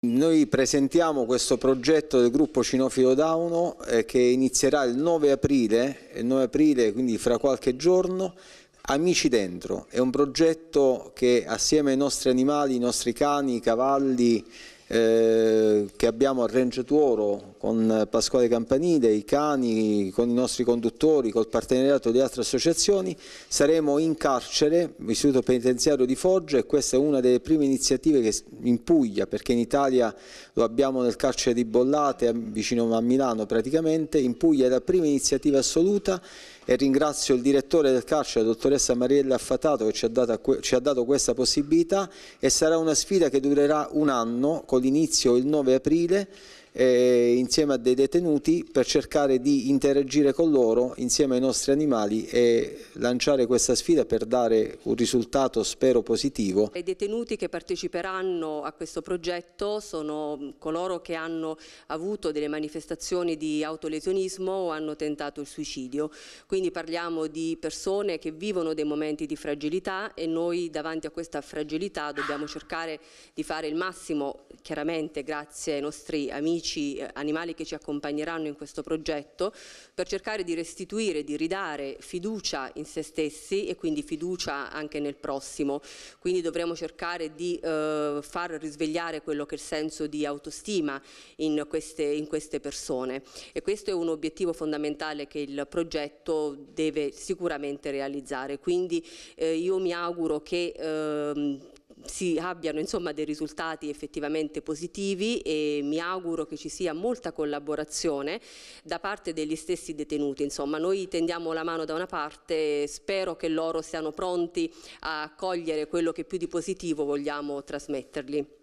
Noi presentiamo questo progetto del gruppo Cinofilo Dauno eh, che inizierà il 9 aprile, il 9 aprile, quindi fra qualche giorno, Amici Dentro. È un progetto che assieme ai nostri animali, i nostri cani, i cavalli, eh, che abbiamo a Range Tuoro con Pasquale Campanile, i cani, con i nostri conduttori, col partenariato di altre associazioni, saremo in carcere, istituto penitenziario di Foggia e questa è una delle prime iniziative che in Puglia, perché in Italia lo abbiamo nel carcere di Bollate, vicino a Milano praticamente, in Puglia è la prima iniziativa assoluta e ringrazio il direttore del carcere, la dottoressa Mariella Affatato che ci ha, dato, ci ha dato questa possibilità e sarà una sfida che durerà un anno con l'inizio il 9 aprile eh, insieme a dei detenuti per cercare di interagire con loro insieme ai nostri animali e lanciare questa sfida per dare un risultato spero positivo. I detenuti che parteciperanno a questo progetto sono coloro che hanno avuto delle manifestazioni di autolesionismo o hanno tentato il suicidio, quindi parliamo di persone che vivono dei momenti di fragilità e noi davanti a questa fragilità dobbiamo cercare di fare il massimo, chiaramente grazie ai nostri amici amici eh, animali che ci accompagneranno in questo progetto, per cercare di restituire, di ridare fiducia in se stessi e quindi fiducia anche nel prossimo. Quindi dovremo cercare di eh, far risvegliare quello che è il senso di autostima in queste, in queste persone e questo è un obiettivo fondamentale che il progetto deve sicuramente realizzare. Quindi eh, io mi auguro che eh, si abbiano insomma, dei risultati effettivamente positivi e mi auguro che ci sia molta collaborazione da parte degli stessi detenuti. Insomma, noi tendiamo la mano da una parte, spero che loro siano pronti a cogliere quello che più di positivo vogliamo trasmettergli.